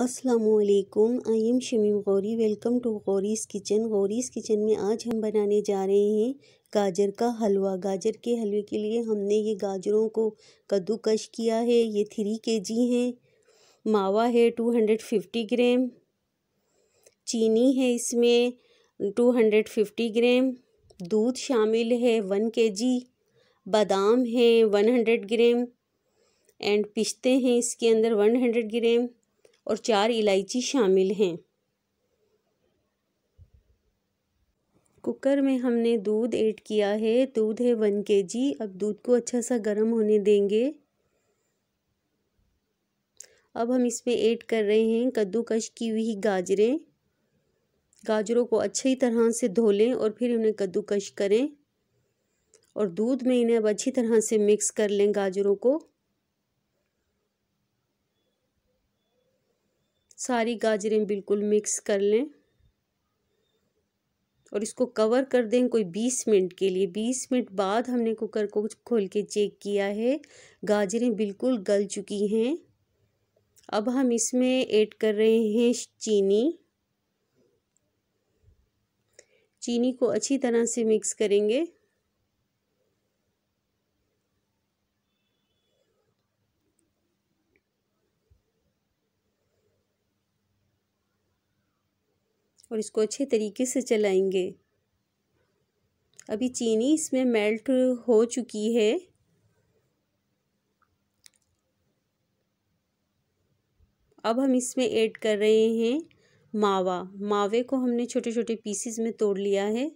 असलकुम I am Shamim Gauri welcome to Gauri's kitchen Gauri's kitchen में आज हम बनाने जा रहे हैं गाजर का हलवा गाजर के हलवे के लिए हमने ये गाजरों को कद्दूकश किया है ये थ्री के जी हैं मावा है टू हंड्रेड फिफ्टी ग्राम चीनी है इसमें टू हंड्रेड फिफ्टी ग्राम दूध शामिल है वन के जी बादाम है वन हंड्रेड ग्राम एंड पिस्ते हैं इसके अंदर वन हंड्रेड ग्राम और चार इलायची शामिल हैं कुकर में हमने दूध ऐड किया है दूध है वन के जी अब दूध को अच्छा सा गर्म होने देंगे अब हम इसमें ऐड कर रहे हैं कद्दूकश की हुई गाजरें गाजरों को अच्छी तरह से धो लें और फिर उन्हें कद्दूकश करें और दूध में इन्हें अब अच्छी तरह से मिक्स कर लें गाजरों को सारी गाजरें बिल्कुल मिक्स कर लें और इसको कवर कर दें कोई बीस मिनट के लिए बीस मिनट बाद हमने कुकर को खोल के चेक किया है गाजरें बिल्कुल गल चुकी हैं अब हम इसमें ऐड कर रहे हैं चीनी चीनी को अच्छी तरह से मिक्स करेंगे और इसको अच्छे तरीके से चलाएंगे अभी चीनी इसमें मेल्ट हो चुकी है अब हम इसमें ऐड कर रहे हैं मावा मावे को हमने छोटे छोटे पीसीस में तोड़ लिया है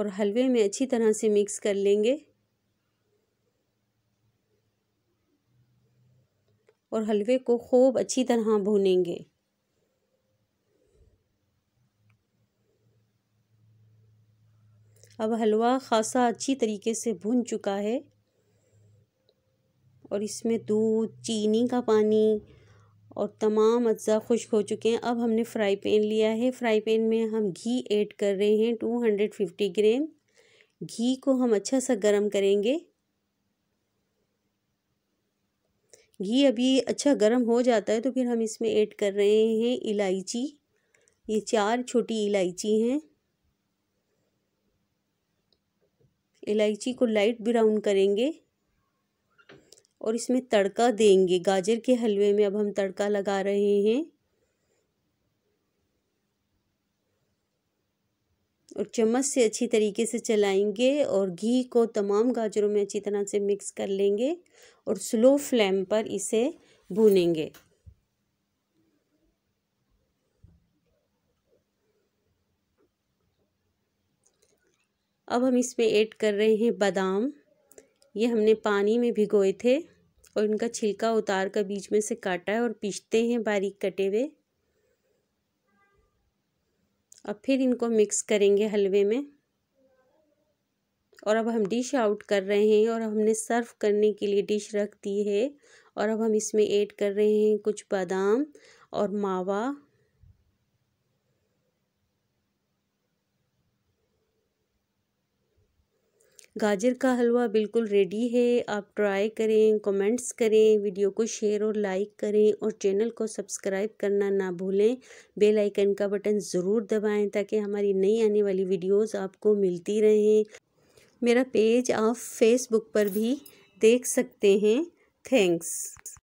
और हलवे में अच्छी तरह से मिक्स कर लेंगे और हलवे को खूब अच्छी तरह भूनेंगे अब हलवा खासा अच्छी तरीके से भुन चुका है और इसमें दूध चीनी का पानी और तमाम अज्जा खुश्क हो चुके हैं अब हमने फ्राई पैन लिया है फ्राई पैन में हम घी ऐड कर रहे हैं टू हंड्रेड फिफ्टी ग्राम घी को हम अच्छा सा गर्म करेंगे घी अभी अच्छा गर्म हो जाता है तो फिर हम इसमें ऐड कर रहे हैं इलायची ये चार छोटी इलायची हैं इलायची को लाइट ब्राउन करेंगे और इसमें तड़का देंगे गाजर के हलवे में अब हम तड़का लगा रहे हैं और चम्मच से अच्छी तरीके से चलाएंगे और घी को तमाम गाजरों में अच्छी तरह से मिक्स कर लेंगे और स्लो फ्लेम पर इसे भूनेंगे अब हम इसमें ऐड कर रहे हैं बादाम ये हमने पानी में भिगोए थे और इनका छिलका उतार कर बीच में से काटा है और पीसते हैं बारीक कटे हुए अब फिर इनको मिक्स करेंगे हलवे में और अब हम डिश आउट कर रहे हैं और हमने सर्व करने के लिए डिश रख दी है और अब हम इसमें ऐड कर रहे हैं कुछ बादाम और मावा गाजर का हलवा बिल्कुल रेडी है आप ट्राई करें कमेंट्स करें वीडियो को शेयर और लाइक करें और चैनल को सब्सक्राइब करना ना भूलें बेल आइकन का बटन ज़रूर दबाएं ताकि हमारी नई आने वाली वीडियोस आपको मिलती रहें मेरा पेज आप फेसबुक पर भी देख सकते हैं थैंक्स